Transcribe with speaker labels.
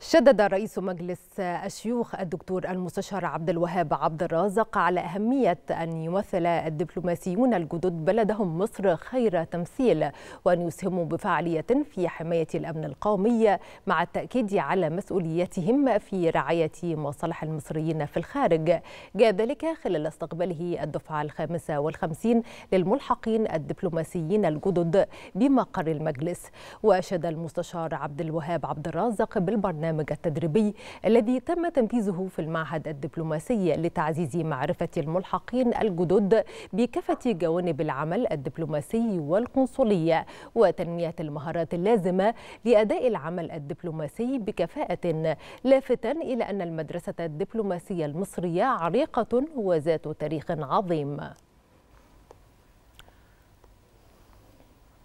Speaker 1: شدد رئيس مجلس الشيوخ الدكتور المستشار عبد الوهاب عبد الرازق على أهمية أن يمثل الدبلوماسيون الجدد بلدهم مصر خير تمثيل وأن يسهموا بفعالية في حماية الأمن القومي مع التأكيد على مسؤوليتهم في رعاية مصالح المصريين في الخارج جاء ذلك خلال استقباله الدفعة الخامسة والخمسين للملحقين الدبلوماسيين الجدد بمقر المجلس وأشاد المستشار عبد الوهاب عبد الرازق بالبرنامج البرنامج التدريبي الذي تم تنفيذه في المعهد الدبلوماسي لتعزيز معرفة الملحقين الجدد بكافة جوانب العمل الدبلوماسي والقنصلية وتنمية المهارات اللازمة لأداء العمل الدبلوماسي بكفاءة لافتا إلى أن المدرسة الدبلوماسية المصرية عريقة وذات تاريخ عظيم